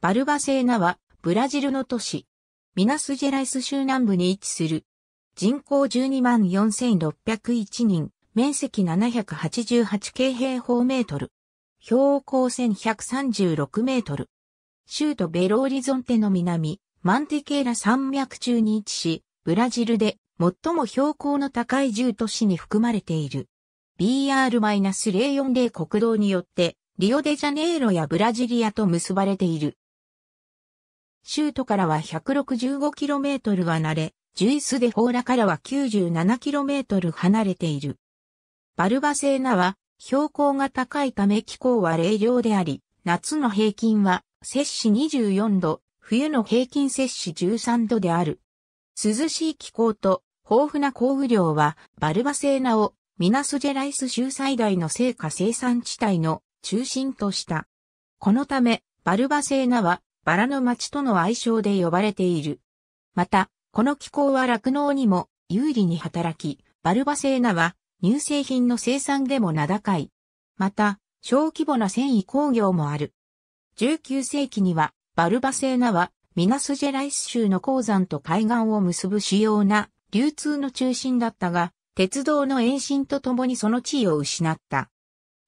バルバセーナは、ブラジルの都市、ミナスジェライス州南部に位置する。人口12万4601人、面積788平方メートル。標高1136メートル。州都ベローリゾンテの南、マンティケーラ山脈中に位置し、ブラジルで最も標高の高い住都市に含まれている。BR-040 国道によって、リオデジャネイロやブラジリアと結ばれている。州都からは 165km 離れ、ジュイス・デ・フォーラからは 97km 離れている。バルバセーナは標高が高いため気候は冷涼であり、夏の平均は摂氏24度、冬の平均摂氏13度である。涼しい気候と豊富な降雨量はバルバセーナをミナスジェライス州最大の成果生産地帯の中心とした。このためバルバセーナはバラの町との愛称で呼ばれている。また、この気候は酪農にも有利に働き、バルバセーナは乳製品の生産でも名高い。また、小規模な繊維工業もある。19世紀には、バルバセーナはミナスジェライス州の鉱山と海岸を結ぶ主要な流通の中心だったが、鉄道の延伸とともにその地位を失った。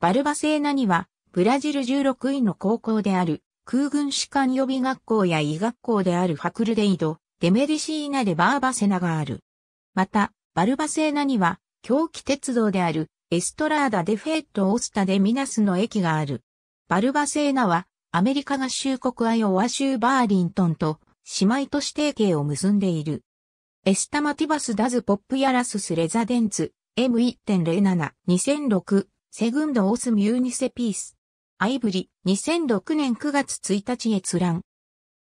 バルバセーナには、ブラジル16位の高校である、空軍士官予備学校や医学校であるファクルデイド、デメディシーナでバーバセナがある。また、バルバセーナには、狂気鉄道であるエストラーダ・デフェット・オスタ・デ・ミナスの駅がある。バルバセーナは、アメリカ合衆国アイオワ州バーリントンと姉妹都市提携を結んでいる。エスタマティバス・ダズ・ポップ・ヤラスス・レザデンツ、M1.07、2006、セグンド・オス・ミューニセピース。イブリ、2006年9月1日閲覧。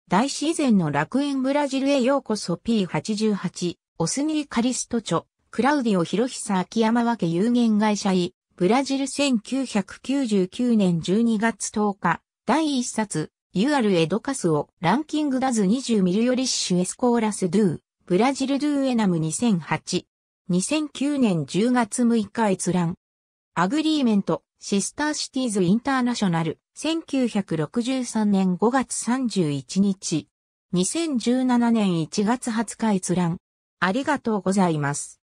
大自然の楽園ブラジルへようこそ P88、オスニーカリスト著、クラウディオ・ヒロヒサ・秋山分け有限会社医、ブラジル1999年12月10日、第1冊、UR エドカスをランキングダズ20ミルヨリッシュエスコーラスドゥ、ブラジルドゥエナム2008、2009年10月6日閲覧。アグリーメント、シスターシティーズインターナショナル、1963年5月31日、2017年1月20日閲覧。ありがとうございます。